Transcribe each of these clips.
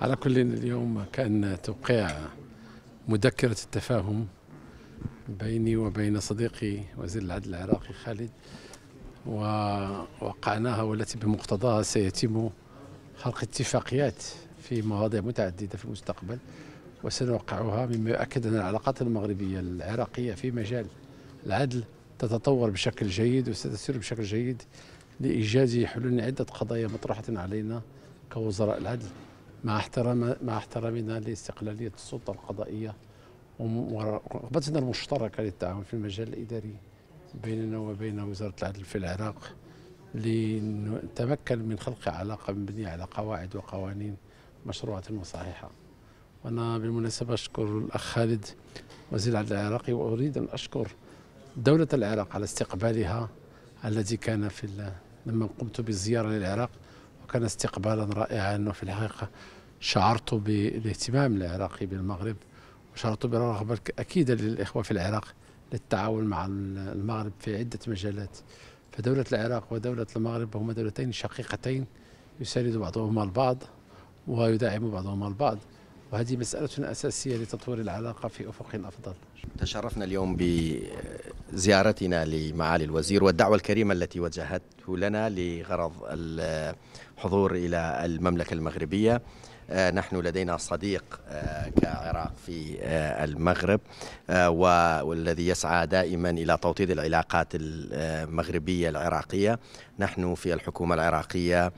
على كل اليوم كان توقيع مذكره التفاهم بيني وبين صديقي وزير العدل العراقي خالد ووقعناها والتي بمقتضاها سيتم خلق اتفاقيات في مواضيع متعدده في المستقبل وسنوقعها مما يؤكد ان العلاقات المغربيه العراقيه في مجال العدل تتطور بشكل جيد وستسير بشكل جيد لإيجاد حلول عدة قضايا مطروحة علينا كوزراء العدل مع احترام مع احترامنا لاستقلالية السلطة القضائية ورغبتنا المشتركة للتعاون في المجال الإداري بيننا وبين وزارة العدل في العراق لنتمكن من خلق علاقة مبنية على قواعد وقوانين مشروعة وصحيحة وأنا بالمناسبة أشكر الأخ خالد وزير العدل العراقي وأريد أن أشكر دولة العراق على استقبالها الذي كان في لما قمت بالزيارة للعراق وكان استقبالا رائعا وفي الحقيقة شعرت بالاهتمام العراقي بالمغرب وشعرت بالرغبة أكيدة للإخوة في العراق للتعاون مع المغرب في عدة مجالات فدولة العراق ودولة المغرب هما دولتين شقيقتين يساند بعضهما البعض ويدعم بعضهما البعض وهذه مسألة أساسية لتطوير العلاقة في أفق أفضل تشرفنا اليوم ب زيارتنا لمعالي الوزير والدعوة الكريمة التي وجهت لنا لغرض الحضور إلى المملكة المغربية آه، نحن لدينا صديق آه، كعراق في آه، المغرب والذي يسعى دائما إلى توطيد العلاقات المغربية العراقية نحن في الحكومة العراقية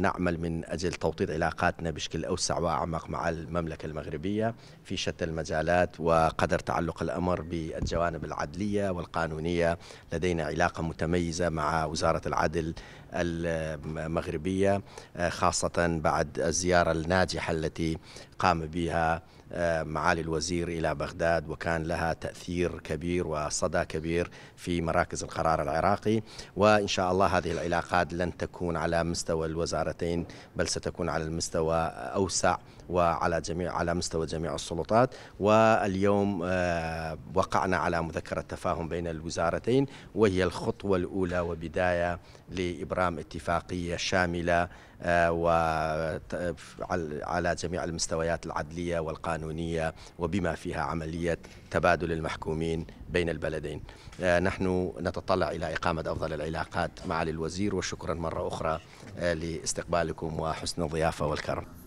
نعمل من أجل توطيد علاقاتنا بشكل أوسع وأعمق مع المملكة المغربية في شتى المجالات وقدر تعلق الأمر بالجوانب العدلية والقانونية لدينا علاقة متميزة مع وزارة العدل المغربية آه، خاصة بعد الزيارة الناجحة التي قام بها آه، معالي الوزير إلى بغداد وكان لها تأثير كبير وصدى كبير في مراكز القرار العراقي وإن شاء الله هذه العلاقات لن تكون على مستوى الوزارتين بل ستكون على المستوى أوسع وعلى جميع على مستوى جميع السلطات واليوم آه، وقعنا على مذكرة تفاهم بين الوزارتين وهي الخطوة الأولى وبداية لإبرام اتفاقية شاملة آه، وعلى جميع المستويات العدلية والقانونية القانونية وبما فيها عملية تبادل المحكومين بين البلدين آه، نحن نتطلع إلى إقامة أفضل العلاقات مع الوزير وشكرا مرة أخرى آه، لاستقبالكم وحسن الضيافة والكرم